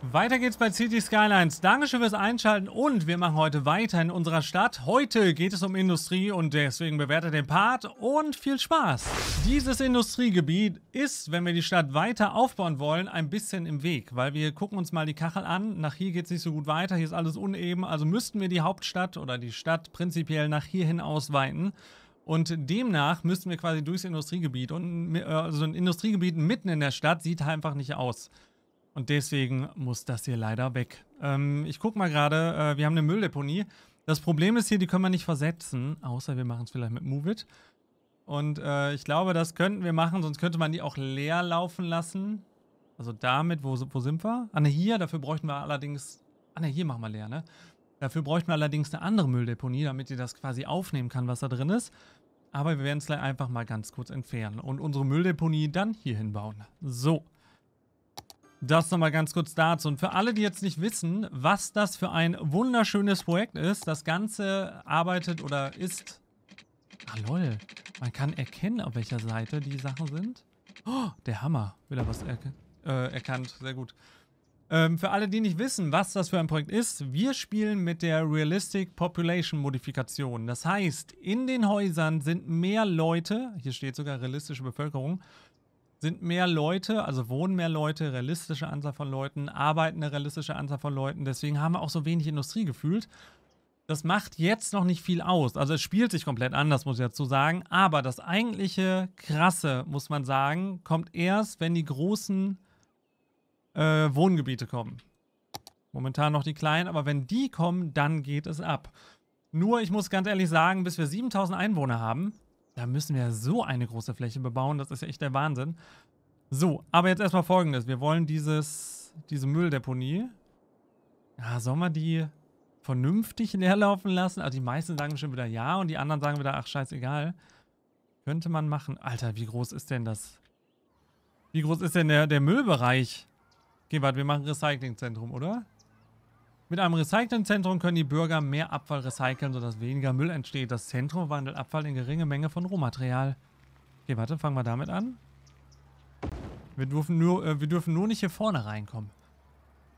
Weiter geht's bei City Skylines. Dankeschön fürs Einschalten und wir machen heute weiter in unserer Stadt. Heute geht es um Industrie und deswegen bewertet den Part und viel Spaß. Dieses Industriegebiet ist, wenn wir die Stadt weiter aufbauen wollen, ein bisschen im Weg, weil wir gucken uns mal die Kachel an. Nach hier geht's nicht so gut weiter, hier ist alles uneben, also müssten wir die Hauptstadt oder die Stadt prinzipiell nach hierhin ausweiten. Und demnach müssten wir quasi durchs Industriegebiet und äh, also ein Industriegebiet mitten in der Stadt sieht einfach nicht aus. Und deswegen muss das hier leider weg. Ähm, ich guck mal gerade, äh, wir haben eine Mülldeponie. Das Problem ist hier, die können wir nicht versetzen, außer wir machen es vielleicht mit Move It. Und äh, ich glaube, das könnten wir machen, sonst könnte man die auch leer laufen lassen. Also damit, wo, wo sind wir? Ah ne, hier, dafür bräuchten wir allerdings... Ah ne, hier machen wir leer, ne? Dafür bräuchten wir allerdings eine andere Mülldeponie, damit die das quasi aufnehmen kann, was da drin ist. Aber wir werden es gleich einfach mal ganz kurz entfernen und unsere Mülldeponie dann hier hinbauen. So. Das nochmal ganz kurz dazu. Und für alle, die jetzt nicht wissen, was das für ein wunderschönes Projekt ist, das Ganze arbeitet oder ist... Ah, lol. Man kann erkennen, auf welcher Seite die Sachen sind. Oh, der Hammer. Will er was erken äh, erkannt. Sehr gut. Ähm, für alle, die nicht wissen, was das für ein Projekt ist, wir spielen mit der Realistic Population Modifikation. Das heißt, in den Häusern sind mehr Leute, hier steht sogar realistische Bevölkerung, sind mehr Leute, also wohnen mehr Leute, realistische Anzahl von Leuten, arbeiten eine realistische Anzahl von Leuten. Deswegen haben wir auch so wenig Industrie gefühlt. Das macht jetzt noch nicht viel aus. Also es spielt sich komplett anders, muss ich dazu sagen. Aber das eigentliche Krasse, muss man sagen, kommt erst, wenn die großen äh, Wohngebiete kommen. Momentan noch die kleinen, aber wenn die kommen, dann geht es ab. Nur, ich muss ganz ehrlich sagen, bis wir 7000 Einwohner haben, da müssen wir so eine große Fläche bebauen. Das ist ja echt der Wahnsinn. So, aber jetzt erstmal folgendes. Wir wollen dieses, diese Mülldeponie. Ja, sollen wir die vernünftig leerlaufen lassen? Also die meisten sagen schon wieder ja und die anderen sagen wieder, ach scheißegal. Könnte man machen. Alter, wie groß ist denn das? Wie groß ist denn der, der Müllbereich? Okay, warte, wir machen Recyclingzentrum, oder? Mit einem Recyclingzentrum können die Bürger mehr Abfall recyceln, sodass weniger Müll entsteht. Das Zentrum wandelt Abfall in geringe Menge von Rohmaterial. Okay, warte, fangen wir damit an. Wir dürfen nur, äh, wir dürfen nur nicht hier vorne reinkommen.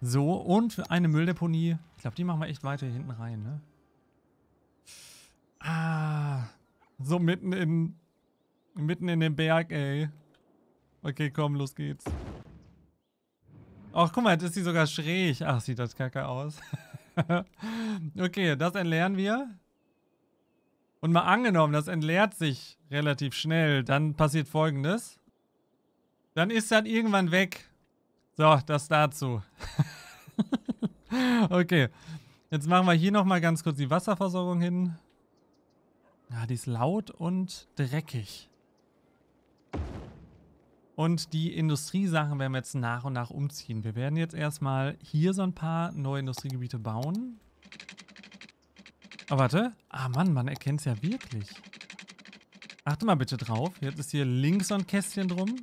So, und eine Mülldeponie. Ich glaube, die machen wir echt weiter hier hinten rein, ne? Ah, so mitten in, mitten in den Berg, ey. Okay, komm, los geht's. Ach, guck mal, jetzt ist sie sogar schräg. Ach, sieht das kacke aus. okay, das entleeren wir. Und mal angenommen, das entleert sich relativ schnell, dann passiert folgendes. Dann ist das irgendwann weg. So, das dazu. okay, jetzt machen wir hier nochmal ganz kurz die Wasserversorgung hin. Ja, ah, die ist laut und dreckig. Und die Industriesachen werden wir jetzt nach und nach umziehen. Wir werden jetzt erstmal hier so ein paar neue Industriegebiete bauen. Oh, warte. Ah, Mann, man erkennt es ja wirklich. Achte mal bitte drauf. Jetzt ist hier links so ein Kästchen drum.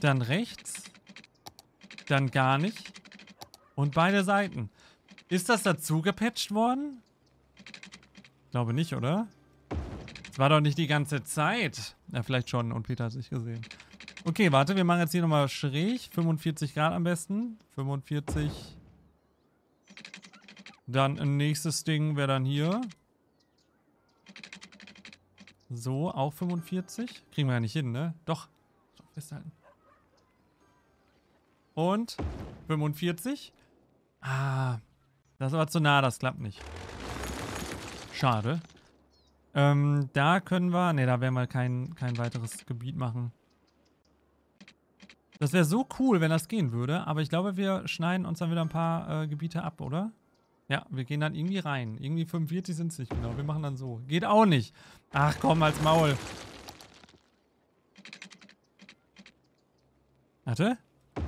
Dann rechts. Dann gar nicht. Und beide Seiten. Ist das dazu gepatcht worden? Ich glaube nicht, oder? war doch nicht die ganze Zeit. Ja, vielleicht schon. Und Peter hat es nicht gesehen. Okay, warte. Wir machen jetzt hier nochmal schräg. 45 Grad am besten. 45. Dann ein nächstes Ding wäre dann hier. So, auch 45. Kriegen wir ja nicht hin, ne? Doch. festhalten. Und 45. Ah, das war zu nah, das klappt nicht. Schade. Ähm, da können wir... Ne, da werden wir kein, kein weiteres Gebiet machen. Das wäre so cool, wenn das gehen würde. Aber ich glaube, wir schneiden uns dann wieder ein paar äh, Gebiete ab, oder? Ja, wir gehen dann irgendwie rein. Irgendwie 45 sind es nicht genau. Wir machen dann so. Geht auch nicht. Ach komm, als Maul. Warte.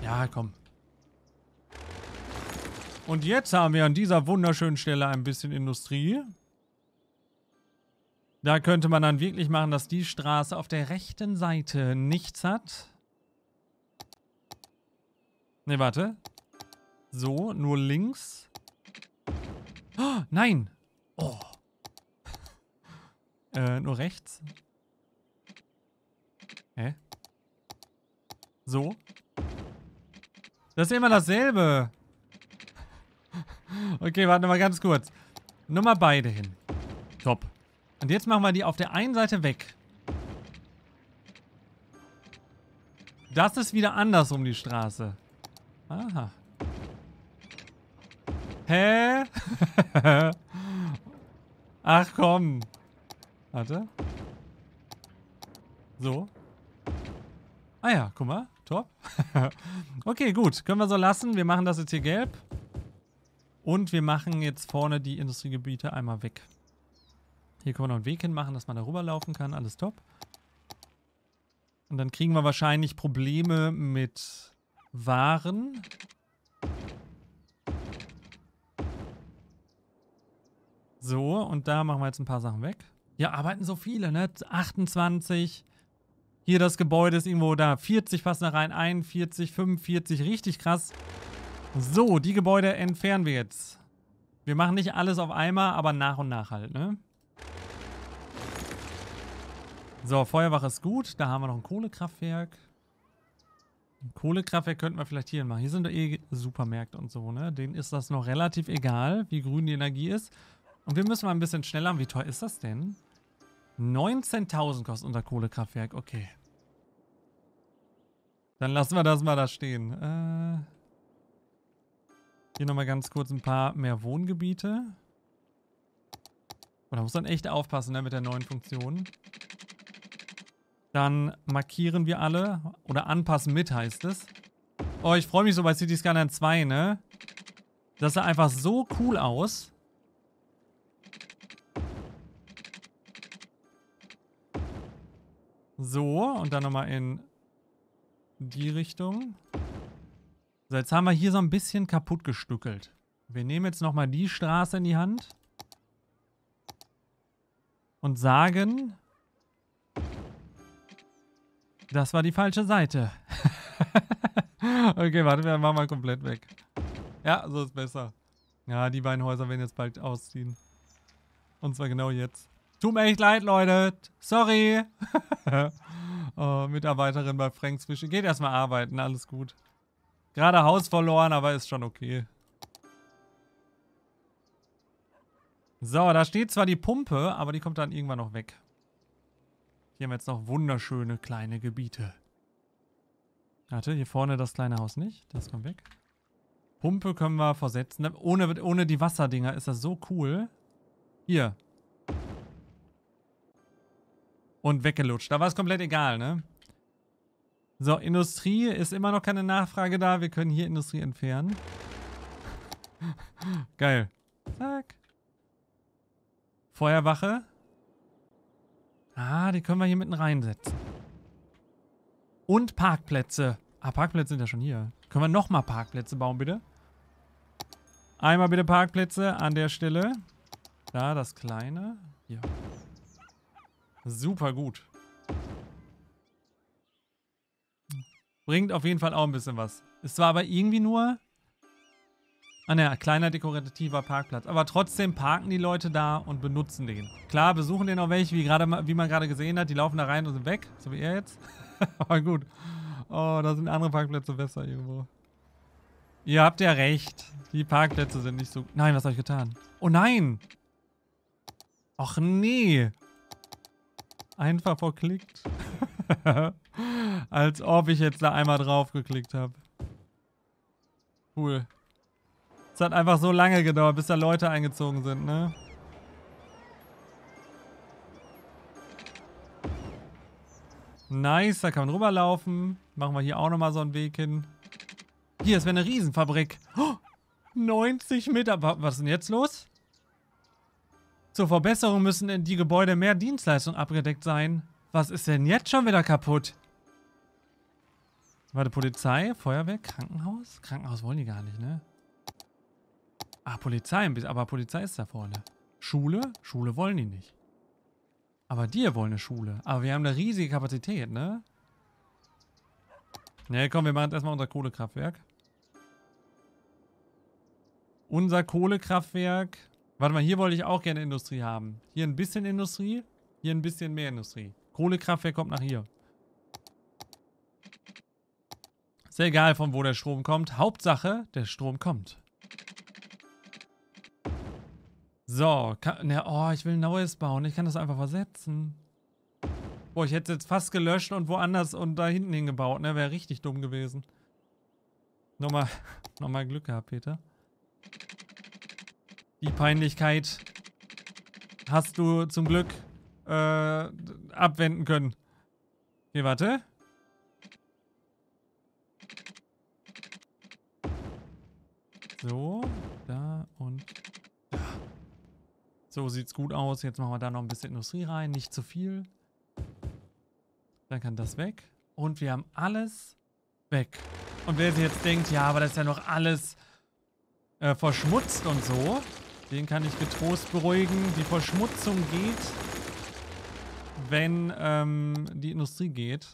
Ja, komm. Und jetzt haben wir an dieser wunderschönen Stelle ein bisschen Industrie. Da könnte man dann wirklich machen, dass die Straße auf der rechten Seite nichts hat. Ne, warte. So, nur links. Oh, nein! Oh. Äh, nur rechts. Hä? So. Das ist immer dasselbe. Okay, warte mal ganz kurz. Nur mal beide hin. Top. Und jetzt machen wir die auf der einen Seite weg. Das ist wieder andersrum die Straße. Aha. Hä? Ach komm. Warte. So. Ah ja, guck mal. Top. okay, gut. Können wir so lassen. Wir machen das jetzt hier gelb. Und wir machen jetzt vorne die Industriegebiete einmal weg. Hier können wir noch einen Weg hinmachen, dass man da rüberlaufen kann. Alles top. Und dann kriegen wir wahrscheinlich Probleme mit Waren. So, und da machen wir jetzt ein paar Sachen weg. Ja, arbeiten so viele, ne? 28. Hier das Gebäude ist irgendwo da. 40 passen da rein. 41, 45. Richtig krass. So, die Gebäude entfernen wir jetzt. Wir machen nicht alles auf einmal, aber nach und nach halt, ne? So, Feuerwache ist gut. Da haben wir noch ein Kohlekraftwerk. Ein Kohlekraftwerk könnten wir vielleicht hier machen. Hier sind doch eh Supermärkte und so, ne? Denen ist das noch relativ egal, wie grün die Energie ist. Und wir müssen mal ein bisschen schneller haben. Wie teuer ist das denn? 19.000 kostet unser Kohlekraftwerk. Okay. Dann lassen wir das mal da stehen. Äh, hier nochmal ganz kurz ein paar mehr Wohngebiete. Und da muss man echt aufpassen ne, mit der neuen Funktion. Dann markieren wir alle. Oder anpassen mit heißt es. Oh, ich freue mich so bei City Skyline 2, ne? Das sah einfach so cool aus. So, und dann nochmal in die Richtung. So, jetzt haben wir hier so ein bisschen kaputt gestückelt. Wir nehmen jetzt nochmal die Straße in die Hand. Und sagen, das war die falsche Seite. okay, warte, wir machen mal komplett weg. Ja, so ist besser. Ja, die beiden Häuser werden jetzt bald ausziehen. Und zwar genau jetzt. Tut mir echt leid, Leute. Sorry. oh, Mitarbeiterin bei Franks Fische. Geht erstmal arbeiten, alles gut. Gerade Haus verloren, aber ist schon okay. So, da steht zwar die Pumpe, aber die kommt dann irgendwann noch weg. Hier haben wir jetzt noch wunderschöne kleine Gebiete. Warte, hier vorne das kleine Haus nicht. Das kommt weg. Pumpe können wir versetzen. Ohne, ohne die Wasserdinger ist das so cool. Hier. Und weggelutscht. Da war es komplett egal, ne? So, Industrie ist immer noch keine Nachfrage da. Wir können hier Industrie entfernen. Geil. Zack. Feuerwache. Ah, die können wir hier mitten reinsetzen. Und Parkplätze. Ah, Parkplätze sind ja schon hier. Können wir nochmal Parkplätze bauen, bitte? Einmal bitte Parkplätze an der Stelle. Da, das kleine. Hier. Super gut. Bringt auf jeden Fall auch ein bisschen was. Es war aber irgendwie nur Ah ne, kleiner dekorativer Parkplatz. Aber trotzdem parken die Leute da und benutzen den. Klar, besuchen den auch welche, wie, grade, wie man gerade gesehen hat. Die laufen da rein und sind weg, so wie er jetzt. Aber gut. Oh, da sind andere Parkplätze besser irgendwo. Ihr habt ja recht. Die Parkplätze sind nicht so... Nein, was habe ich getan? Oh nein! Och nee! Einfach verklickt. Als ob ich jetzt da einmal drauf geklickt habe. Cool. Es hat einfach so lange gedauert, bis da Leute eingezogen sind, ne? Nice, da kann man rüberlaufen. Machen wir hier auch nochmal so einen Weg hin. Hier, es wäre eine Riesenfabrik. Oh, 90 Meter. Was ist denn jetzt los? Zur Verbesserung müssen in die Gebäude mehr Dienstleistungen abgedeckt sein. Was ist denn jetzt schon wieder kaputt? Warte, Polizei, Feuerwehr, Krankenhaus? Krankenhaus wollen die gar nicht, ne? Ah, Polizei. Aber Polizei ist da vorne. Schule? Schule wollen die nicht. Aber die wollen eine Schule. Aber wir haben eine riesige Kapazität, ne? Ne, komm, wir machen jetzt erstmal unser Kohlekraftwerk. Unser Kohlekraftwerk. Warte mal, hier wollte ich auch gerne Industrie haben. Hier ein bisschen Industrie, hier ein bisschen mehr Industrie. Kohlekraftwerk kommt nach hier. Ist ja egal, von wo der Strom kommt. Hauptsache, der Strom kommt. So, kann, na, oh, ich will ein neues bauen. Ich kann das einfach versetzen. Boah, ich hätte jetzt fast gelöscht und woanders und da hinten hingebaut, ne? Wäre richtig dumm gewesen. Nochmal, nochmal Glück gehabt, Peter. Die Peinlichkeit hast du zum Glück äh, abwenden können. Hier, warte. So. So sieht's gut aus. Jetzt machen wir da noch ein bisschen Industrie rein. Nicht zu viel. Dann kann das weg. Und wir haben alles weg. Und wer sich jetzt denkt, ja, aber das ist ja noch alles äh, verschmutzt und so. Den kann ich getrost beruhigen. Die Verschmutzung geht, wenn ähm, die Industrie geht.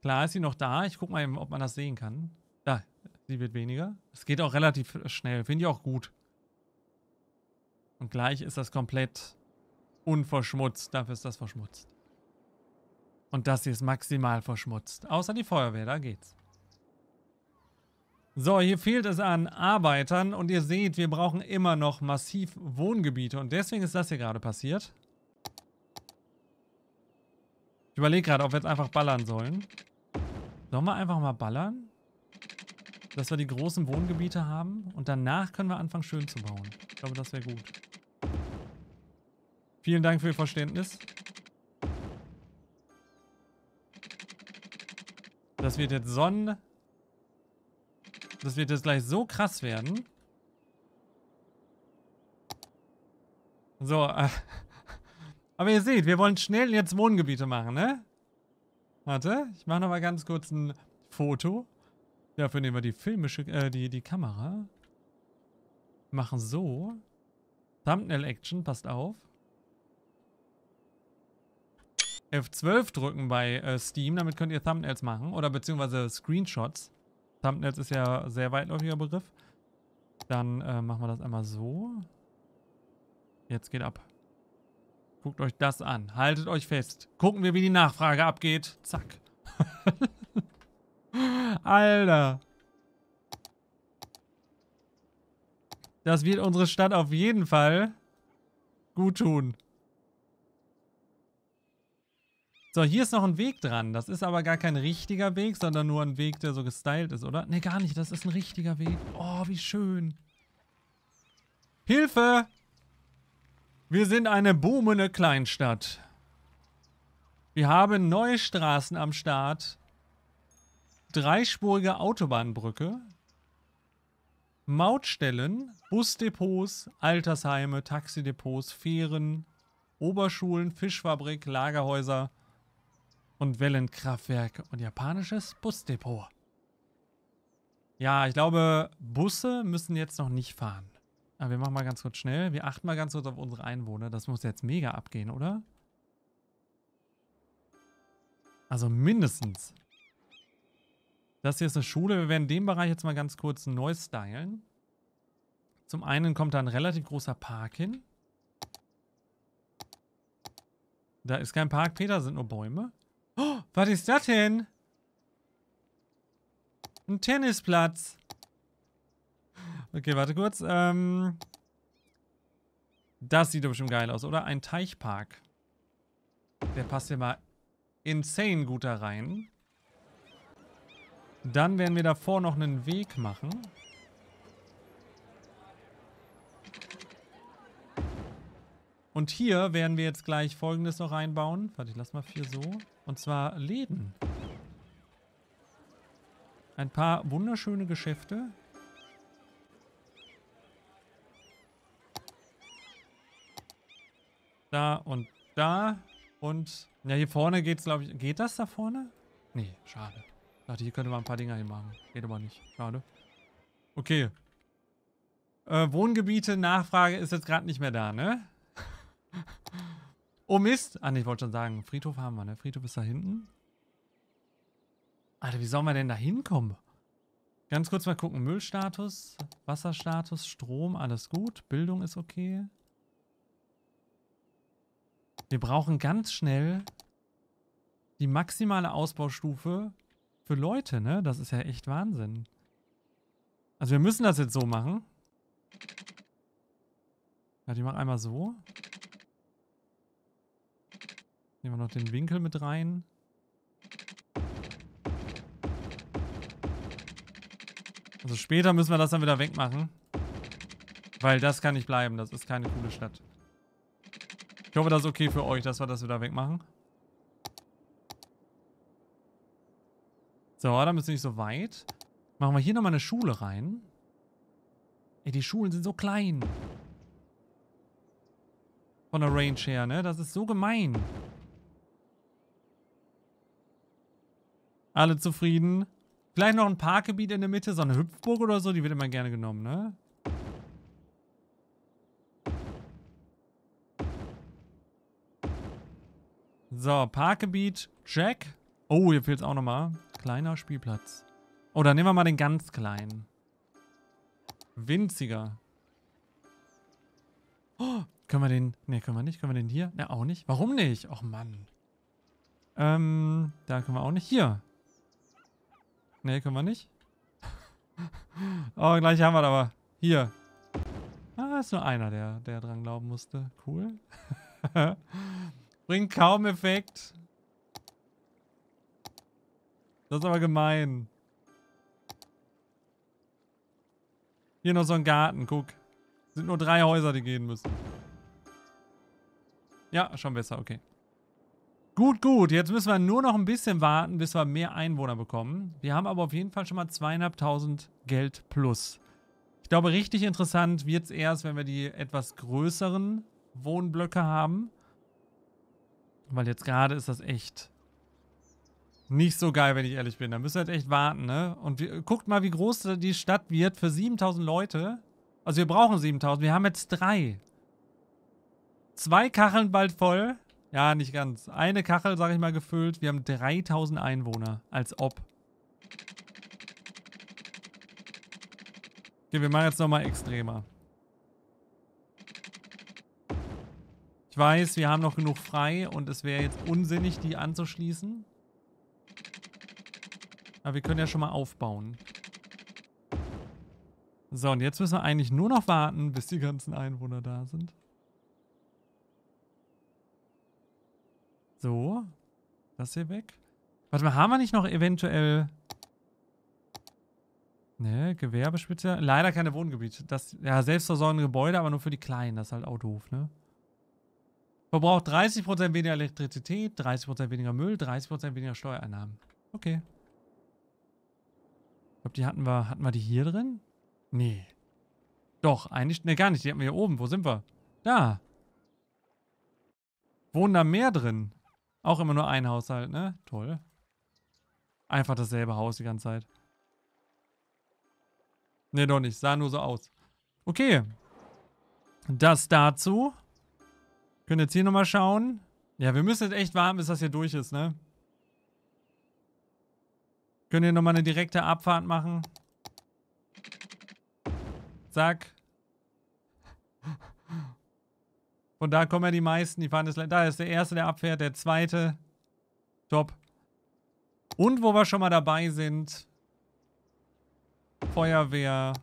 Klar ist sie noch da. Ich guck mal eben, ob man das sehen kann. Da, sie wird weniger. Es geht auch relativ schnell. Finde ich auch gut. Und gleich ist das komplett unverschmutzt. Dafür ist das verschmutzt. Und das hier ist maximal verschmutzt. Außer die Feuerwehr, da geht's. So, hier fehlt es an Arbeitern und ihr seht, wir brauchen immer noch massiv Wohngebiete und deswegen ist das hier gerade passiert. Ich überlege gerade, ob wir jetzt einfach ballern sollen. Sollen wir einfach mal ballern? Dass wir die großen Wohngebiete haben und danach können wir anfangen schön zu bauen. Ich glaube, das wäre gut. Vielen Dank für Ihr Verständnis. Das wird jetzt Sonnen... Das wird jetzt gleich so krass werden. So, äh, aber ihr seht, wir wollen schnell jetzt Wohngebiete machen, ne? Warte, ich mache nochmal ganz kurz ein Foto. Dafür nehmen wir die filmische, äh, die, die Kamera. Machen so. Thumbnail Action, passt auf. F12 drücken bei äh, Steam, damit könnt ihr Thumbnails machen oder beziehungsweise Screenshots. Thumbnails ist ja ein sehr weitläufiger Begriff. Dann äh, machen wir das einmal so. Jetzt geht ab. Guckt euch das an. Haltet euch fest. Gucken wir, wie die Nachfrage abgeht. Zack. Alter. Das wird unsere Stadt auf jeden Fall gut tun. So, hier ist noch ein Weg dran. Das ist aber gar kein richtiger Weg, sondern nur ein Weg, der so gestylt ist, oder? Ne, gar nicht. Das ist ein richtiger Weg. Oh, wie schön. Hilfe! Wir sind eine boomende Kleinstadt. Wir haben neue Straßen am Start. Dreispurige Autobahnbrücke. Mautstellen, Busdepots, Altersheime, Taxidepots, Fähren, Oberschulen, Fischfabrik, Lagerhäuser, und Wellenkraftwerk und japanisches Busdepot. Ja, ich glaube, Busse müssen jetzt noch nicht fahren. Aber wir machen mal ganz kurz schnell. Wir achten mal ganz kurz auf unsere Einwohner. Das muss jetzt mega abgehen, oder? Also mindestens. Das hier ist eine Schule. Wir werden den Bereich jetzt mal ganz kurz neu stylen. Zum einen kommt da ein relativ großer Park hin. Da ist kein Park, Peter, sind nur Bäume. Oh, was ist das denn? Ein Tennisplatz. Okay, warte kurz. Ähm, das sieht doch bestimmt geil aus, oder? Ein Teichpark. Der passt ja mal insane gut da rein. Dann werden wir davor noch einen Weg machen. Und hier werden wir jetzt gleich folgendes noch reinbauen. Warte, ich lass mal vier so. Und zwar Läden. Ein paar wunderschöne Geschäfte. Da und da. Und ja, hier vorne geht's, glaube ich. Geht das da vorne? Nee, schade. Ich dachte, hier könnte man ein paar Dinger hinmachen. Geht aber nicht. Schade. Okay. Äh, Wohngebiete, Nachfrage ist jetzt gerade nicht mehr da, ne? Oh Mist! Ah, nee, ich wollte schon sagen, Friedhof haben wir, ne? Friedhof ist da hinten. Alter, wie sollen wir denn da hinkommen? Ganz kurz mal gucken. Müllstatus, Wasserstatus, Strom, alles gut. Bildung ist okay. Wir brauchen ganz schnell die maximale Ausbaustufe für Leute, ne? Das ist ja echt Wahnsinn. Also wir müssen das jetzt so machen. Ja, die machen einmal so. Nehmen wir noch den Winkel mit rein. Also später müssen wir das dann wieder wegmachen. Weil das kann nicht bleiben. Das ist keine coole Stadt. Ich hoffe, das ist okay für euch, dass wir das wieder wegmachen. So, da müssen wir nicht so weit. Machen wir hier nochmal eine Schule rein. Ey, die Schulen sind so klein. Von der Range her, ne? Das ist so gemein. Alle zufrieden. Vielleicht noch ein Parkgebiet in der Mitte, so eine Hüpfburg oder so, die wird immer gerne genommen, ne? So, Parkgebiet, check. Oh, hier fehlt es auch nochmal. Kleiner Spielplatz. Oh, dann nehmen wir mal den ganz kleinen. Winziger. Oh, können wir den... Ne, können wir nicht. Können wir den hier? Ne, auch nicht. Warum nicht? Och, Mann. Ähm, da können wir auch nicht. Hier. Nee, können wir nicht. oh, gleich haben wir aber. Hier. Ah, ist nur einer, der, der dran glauben musste. Cool. Bringt kaum Effekt. Das ist aber gemein. Hier noch so ein Garten, guck. Sind nur drei Häuser, die gehen müssen. Ja, schon besser, okay. Gut, gut. Jetzt müssen wir nur noch ein bisschen warten, bis wir mehr Einwohner bekommen. Wir haben aber auf jeden Fall schon mal zweieinhalbtausend Geld plus. Ich glaube, richtig interessant wird es erst, wenn wir die etwas größeren Wohnblöcke haben. Weil jetzt gerade ist das echt nicht so geil, wenn ich ehrlich bin. Da müssen wir jetzt echt warten, ne? Und wir, guckt mal, wie groß die Stadt wird für 7000 Leute. Also wir brauchen 7000. Wir haben jetzt drei. Zwei Kacheln bald voll. Ja, nicht ganz. Eine Kachel, sag ich mal, gefüllt. Wir haben 3000 Einwohner. Als ob. Okay, wir machen jetzt nochmal extremer. Ich weiß, wir haben noch genug frei und es wäre jetzt unsinnig, die anzuschließen. Aber wir können ja schon mal aufbauen. So, und jetzt müssen wir eigentlich nur noch warten, bis die ganzen Einwohner da sind. So. Das hier weg. Warte mal, haben wir nicht noch eventuell... Ne, Gewerbespitze. Leider keine Wohngebiete. Das, ja, selbstversorgende Gebäude, aber nur für die Kleinen. Das ist halt auch doof, ne? Verbraucht 30% weniger Elektrizität, 30% weniger Müll, 30% weniger Steuereinnahmen. Okay. Ich glaube, die hatten wir, hatten wir die hier drin? Nee. Doch, eigentlich, ne, gar nicht. Die hatten wir hier oben. Wo sind wir? Da. Wohnen da mehr drin? Auch immer nur ein Haushalt, ne? Toll. Einfach dasselbe Haus die ganze Zeit. Ne, doch nicht. Sah nur so aus. Okay. Das dazu. Können jetzt hier nochmal schauen. Ja, wir müssen jetzt echt warten, bis das hier durch ist, ne? Können hier nochmal eine direkte Abfahrt machen. Zack. Von da kommen ja die meisten, die fahren das... Da ist der Erste, der abfährt, der Zweite. Top. Und wo wir schon mal dabei sind, Feuerwehr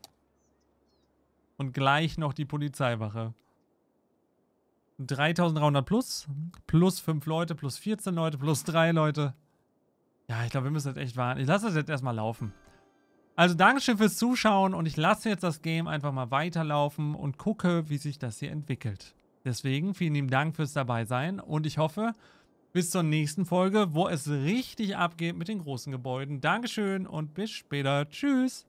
und gleich noch die Polizeiwache. 3300 plus, plus 5 Leute, plus 14 Leute, plus 3 Leute. Ja, ich glaube, wir müssen jetzt echt warten. Ich lasse das jetzt erstmal laufen. Also Dankeschön fürs Zuschauen und ich lasse jetzt das Game einfach mal weiterlaufen und gucke, wie sich das hier entwickelt. Deswegen vielen lieben Dank fürs dabei sein und ich hoffe, bis zur nächsten Folge, wo es richtig abgeht mit den großen Gebäuden. Dankeschön und bis später. Tschüss.